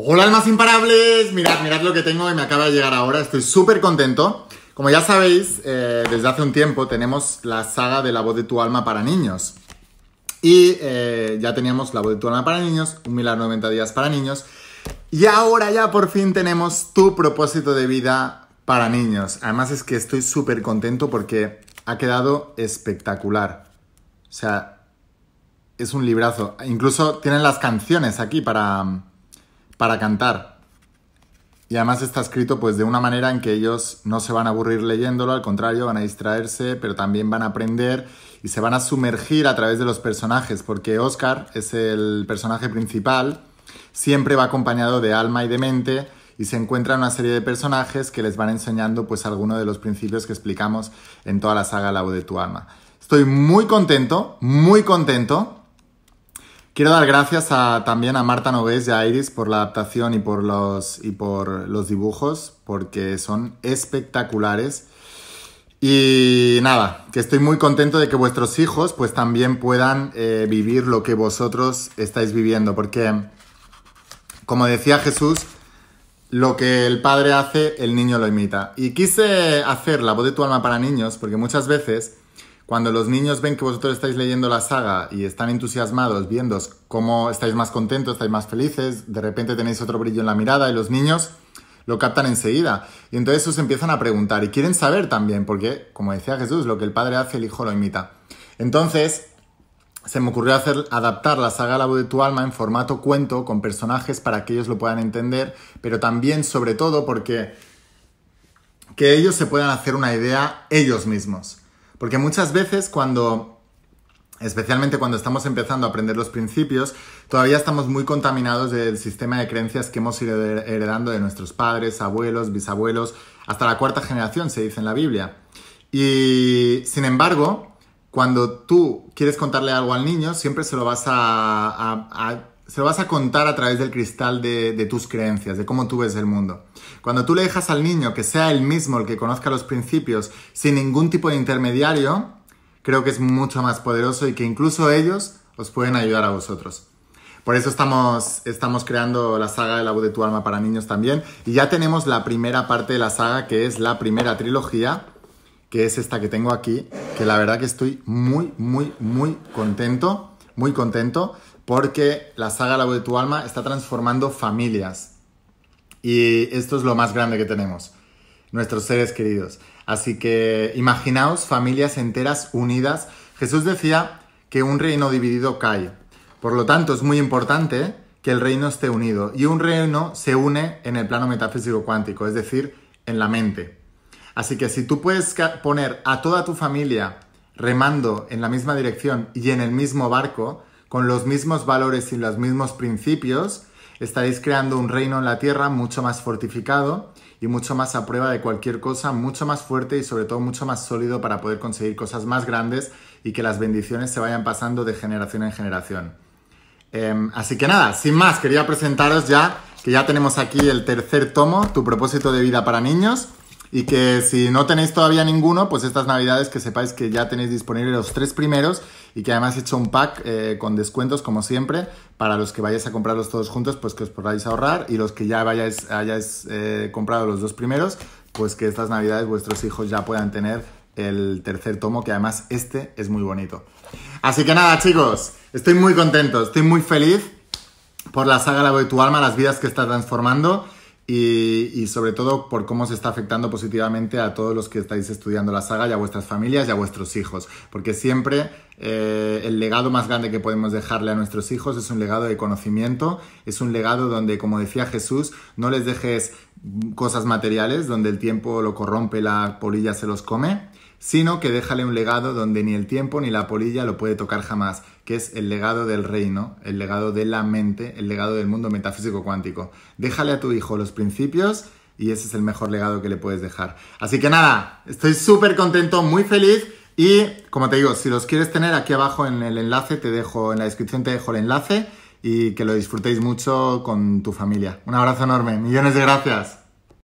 Hola almas imparables, mirad, mirad lo que tengo y me acaba de llegar ahora, estoy súper contento. Como ya sabéis, eh, desde hace un tiempo tenemos la saga de La voz de tu alma para niños. Y eh, ya teníamos La voz de tu alma para niños, Un milagro 90 días para niños. Y ahora ya por fin tenemos Tu propósito de vida para niños. Además es que estoy súper contento porque ha quedado espectacular. O sea, es un librazo. Incluso tienen las canciones aquí para para cantar. Y además está escrito pues de una manera en que ellos no se van a aburrir leyéndolo, al contrario, van a distraerse, pero también van a aprender y se van a sumergir a través de los personajes, porque Oscar es el personaje principal, siempre va acompañado de alma y de mente y se encuentra una serie de personajes que les van enseñando pues algunos de los principios que explicamos en toda la saga La de tu alma. Estoy muy contento, muy contento Quiero dar gracias también a Marta Novés y a Iris por la adaptación y por los, y por los dibujos, porque son espectaculares. Y nada, que estoy muy contento de que vuestros hijos pues también puedan eh, vivir lo que vosotros estáis viviendo, porque como decía Jesús, lo que el padre hace, el niño lo imita. Y quise hacer la voz de tu alma para niños, porque muchas veces cuando los niños ven que vosotros estáis leyendo la saga y están entusiasmados viendo cómo estáis más contentos, estáis más felices, de repente tenéis otro brillo en la mirada y los niños lo captan enseguida. Y entonces os empiezan a preguntar y quieren saber también, porque, como decía Jesús, lo que el padre hace, el hijo lo imita. Entonces, se me ocurrió hacer, adaptar la saga La voz de tu alma en formato cuento con personajes para que ellos lo puedan entender, pero también, sobre todo, porque que ellos se puedan hacer una idea ellos mismos. Porque muchas veces cuando, especialmente cuando estamos empezando a aprender los principios, todavía estamos muy contaminados del sistema de creencias que hemos ido heredando de nuestros padres, abuelos, bisabuelos, hasta la cuarta generación, se dice en la Biblia. Y sin embargo, cuando tú quieres contarle algo al niño, siempre se lo vas a, a se lo vas a contar a través del cristal de, tus creencias, de cómo tú ves el mundo. Cuando tú le dejas al niño que sea él mismo el que conozca los principios sin ningún tipo de intermediario, creo que es mucho más poderoso y que incluso ellos os pueden ayudar a vosotros. Por eso estamos, estamos creando la saga de la voz de tu alma para niños también. Y ya tenemos la primera parte de la saga, que es la primera trilogía, que es esta que tengo aquí, que la verdad que estoy muy, muy, muy contento muy contento porque la saga La voz de tu alma está transformando familias. Y esto es lo más grande que tenemos, nuestros seres queridos. Así que imaginaos familias enteras unidas. Jesús decía que un reino dividido cae. Por lo tanto, es muy importante que el reino esté unido. Y un reino se une en el plano metafísico cuántico, es decir, en la mente. Así que si tú puedes poner a toda tu familia remando en la misma dirección y en el mismo barco, con los mismos valores y los mismos principios, estaréis creando un reino en la tierra mucho más fortificado y mucho más a prueba de cualquier cosa, mucho más fuerte y sobre todo mucho más sólido para poder conseguir cosas más grandes y que las bendiciones se vayan pasando de generación en generación. Em, así que nada, sin más, quería presentaros ya que ya tenemos aquí el tercer tomo, Tu propósito de vida para niños. Y que si no tenéis todavía ninguno, pues estas navidades que sepáis que ya tenéis disponibles los tres primeros y que además he hecho un pack eh, con descuentos, como siempre, para los que vayáis a comprarlos todos juntos, pues que os podáis ahorrar y los que ya vayáis, hayáis eh, comprado los dos primeros, pues que estas navidades vuestros hijos ya puedan tener el tercer tomo, que además este es muy bonito. Así que nada, chicos, estoy muy contento, estoy muy feliz por la saga La de Tu Alma, las vidas que está transformando y, sobre todo por cómo se está afectando positivamente a todos los que estáis estudiando la saga y a vuestras familias y a vuestros hijos, porque siempre eh, el legado más grande que podemos dejarle a nuestros hijos es un legado de conocimiento, es un legado donde, como decía Jesús, no les dejes cosas materiales, donde el tiempo lo corrompe, la polilla se los come, sino que déjale un legado donde ni el tiempo ni la polilla lo puede tocar jamás, que es el legado del reino, el legado de la mente, el legado del mundo metafísico cuántico. Déjale a tu hijo los principios y ese es el mejor legado que le puedes dejar. Así que nada, estoy súper contento, muy feliz. Y como te digo, si los quieres tener aquí abajo en el enlace, te dejo en la descripción te dejo el enlace y que lo disfrutéis mucho con tu familia. Un abrazo enorme, millones de gracias.